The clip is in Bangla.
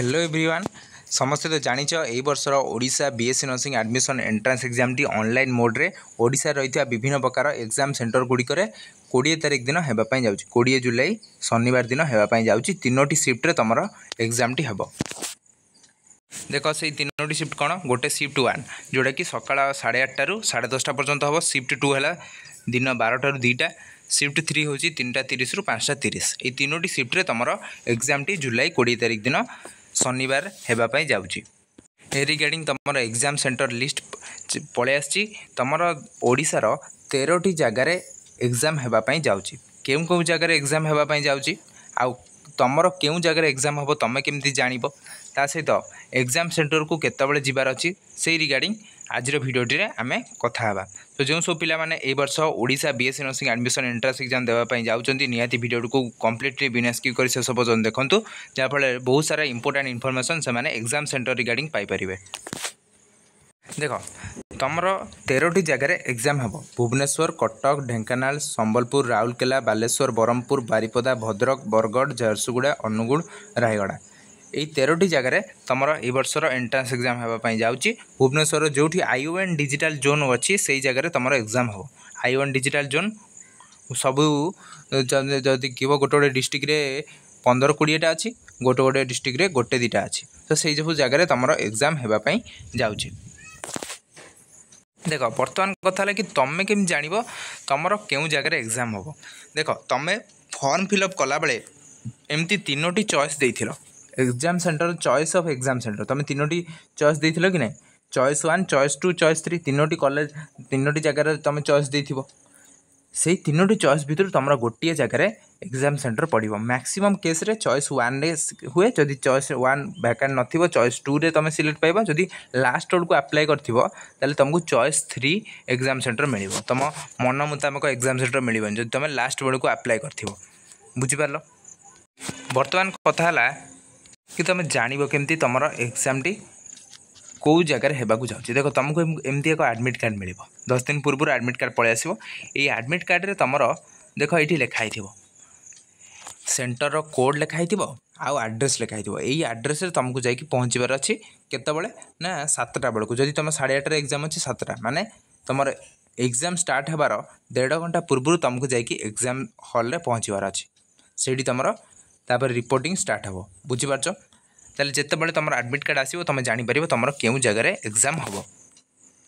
হ্যালো এভরিওয়ান ସମସ୍ତେ ତ ଜାଣିଛ ଏହି ବର୍ଷର Odisha BSc nursing admission entrance ଏକ୍ଜାମ୍ଟି ଅନଲାଇନ୍ ମୋଡ଼୍ରେ ଓଡ଼ିଶାରେ ରହିଥିବା ବିଭିନ୍ନ ପ୍ରକାର ଏକ୍ଜାମ୍ ସେଣ୍ଟର ଗୁଡ଼ିକରେ କୋଡ଼ିଏ ତାରିଖ ଦିନ ହେବା ପାଇଁ ଯାଉଛି କୋଡ଼ିଏ ଜୁଲାଇ ଶନିବାର ଦିନ ହେବା ପାଇଁ ଯାଉଛି ତିନୋଟି ସିଫ୍ଟରେ ତୁମର ଏକ୍ଜାମ୍ଟି ହେବ ଦେଖ ସେଇ ତିନୋଟି ସିଫ୍ଟ କ'ଣ ଗୋଟେ ସିଫ୍ଟ ୱାନ୍ ଯେଉଁଟାକି ସକାଳ ସାଢ଼େ ଆଠଟାରୁ ସାଢ଼େ ଦଶଟା ପର୍ଯ୍ୟନ୍ତ ହେବ ସିଫ୍ଟ ଟୁ ହେଲା ଦିନ ବାରଟାରୁ ଦୁଇଟା ସିଫ୍ଟ ଥ୍ରୀ ହେଉଛି ତିନିଟା ତିରିଶରୁ ପାଞ୍ଚଟା ତିରିଶ ଏଇ ତିନୋଟି ସିଫ୍ଟରେ ତୁମର ଏକ୍ଜାମ୍ଟି ଜୁଲାଇ କୋଡ଼ିଏ ତାରିଖ ଦିନ ଶନିବାର ହେବା ପାଇଁ ଯାଉଛି ରିଗାର୍ଡ଼ିଂ ତୁମର ଏକ୍ଜାମ୍ ସେଣ୍ଟର ଲିଷ୍ଟ ପଳେଇ ଆସିଛି ତୁମର ଓଡ଼ିଶାର ତେରଟି ଜାଗାରେ ଏକ୍ଜାମ୍ ହେବା ପାଇଁ ଯାଉଛି କେଉଁ କେଉଁ ଜାଗାରେ ଏକ୍ଜାମ୍ ହେବା ପାଇଁ ଯାଉଛି ଆଉ ତୁମର କେଉଁ ଜାଗାରେ ଏକ୍ଜାମ୍ ହେବ ତୁମେ କେମିତି ଜାଣିବ ତା ସହିତ ଏକ୍ଜାମ୍ ସେଣ୍ଟରକୁ କେତେବେଳେ ଯିବାର ଅଛି ସେଇ ରିଗାର୍ଡ଼ିଂ ଆଜିର ଭିଡ଼ିଓଟିରେ ଆମେ କଥା ହେବା ତ ଯେଉଁ ସବୁ ପିଲାମାନେ ଏଇ ବର୍ଷ Odisha BSc nursing admission entrance exam ଦେବା ପାଇଁ ଯାଉଛନ୍ତି ନିହାତି ଭିଡ଼ିଓଟିକୁ କମ୍ପ୍ଲିଟଲି ବିନା ସ୍କିପ୍ କରି ଶେଷ ପର୍ଯ୍ୟନ୍ତ ଦେଖନ୍ତୁ ଯାହାଫଳରେ ବହୁତ ସାରା ଇମ୍ପୋର୍ଟାଣ୍ଟ ଇନଫର୍ମେସନ୍ ସେମାନେ ଏକ୍ଜାମ୍ ସେଣ୍ଟର ରିଗାର୍ଡ଼ିଂ ପାଇପାରିବେ ଦେଖ ତୁମର ତେରଟି ଜାଗାରେ ଏକ୍ଜାମ୍ ହେବ ଭୁବନେଶ୍ୱର କଟକ ଢେଙ୍କାନାଳ ସମ୍ବଲପୁର ରାଉରକେଲା ବାଲେଶ୍ୱର ବ୍ରହ୍ମପୁର ବାରିପଦା ଭଦ୍ରକ ବରଗଡ଼ ଝାରସୁଗୁଡ଼ା ଅନୁଗୁଳ ରାୟଗଡ଼ା এই তেরোটি জায়গায় তোমার এই বর্ষর এন্ট্রান্স এক্সাম হওয়া যাচ্ছি ভুবনেশ্বর যেটি আইওএন ডিজিটাল জোন অছি সেই জায়গায় তোমার এক্সাম হব আইওএন ডিজিটাল জোন সবু যদি কিব গোটে গোটে ডিস্ট্রিক্টে পনেরো কোড়িয়েটা আছে গোটে গোটে ডিস্ট্রিক্টে গোটে দুইটা আছে তো সেই সব জায়গায় তোমার এক্সাম হওয়া যাচ্ছে দেখ বর্তমান কথা হলে কি তুমি কেমি জাণব তোমার কেউ জায়গায় এক্সাম হব দেখ তুমি ফর্ম ফিল আপ কলা বেড়ে এমতি তিনোটি চয়েস দিয়েছিল exam centre choice of exam centre तुम तीनो चयस दे कि ना choice one choice two choice three तीनो कलेज तीनो जगार तुम चयस दे थो से तीनो चयस भितर तुम गोटे जगह एक्जाम सेन्टर पड़ो मैक्सीम केस चयस वन हुए जदि चयस वन भैकान नयस टू रे तुम सिलेक्ट पाव जदि लास्ट रोड को आप्लाय कर तुमको चयस थ्री एक्जाम सेन्टर मिल तुम मन मुताबक एक्जाम सेन्टर मिल तुम लास्ट बेलू आप्लाय कर बुझिपार बर्तमान कथा कि तुम जान केमी तुम एक्जामटी କେଉଁ ଜାଗାରେ ହେବାକୁ ଯାଉଛି ଦେଖ ତୁମକୁ ଏମିତି ଏକ ଆଡ଼ମିଟ୍ କାର୍ଡ଼ ମିଳିବ ଦଶ ଦିନ ପୂର୍ବରୁ ଆଡ଼ମିଟ୍ କାର୍ଡ଼ ପଳେଇ ଆସିବ ଏଇ ଆଡ଼ମିଟ୍ କାର୍ଡ଼ରେ ତୁମର ଦେଖ ଏଇଠି ଲେଖା ହେଇଥିବ ସେଣ୍ଟରର କୋଡ଼୍ ଲେଖା ହେଇଥିବ ଆଉ ଆଡ୍ରେସ୍ ଲେଖା ହେଇଥିବ ଏଇ ଆଡ୍ରେସ୍ରେ ତୁମକୁ ଯାଇକି ପହଞ୍ଚିବାର ଅଛି କେତେବେଳେ ନା ସାତଟା ବେଳକୁ ଯଦି ତୁମ ସାଢ଼େ ଆଠରେ ଏକ୍ଜାମ୍ ଅଛି ସାତଟା ମାନେ ତୁମର ଏକ୍ଜାମ୍ ଷ୍ଟାର୍ଟ ହେବାର ଦେଢ଼ ଘଣ୍ଟା ପୂର୍ବରୁ ତୁମକୁ ଯାଇକି ଏକ୍ଜାମ୍ ହଲ୍ରେ ପହଞ୍ଚିବାର ଅଛି ସେଇଠି ତୁମର ତାପରେ ରିପୋର୍ଟିଂ ଷ୍ଟାର୍ଟ ହେବ ବୁଝିପାରୁଛ ତାହେଲେ ଯେତେବେଳେ ତୁମର ଆଡ଼ମିଟ୍ କାର୍ଡ଼ ଆସିବ ତୁମେ ଜାଣିପାରିବ ତୁମର କେଉଁ ଜାଗାରେ ଏକ୍ଜାମ୍ ହେବ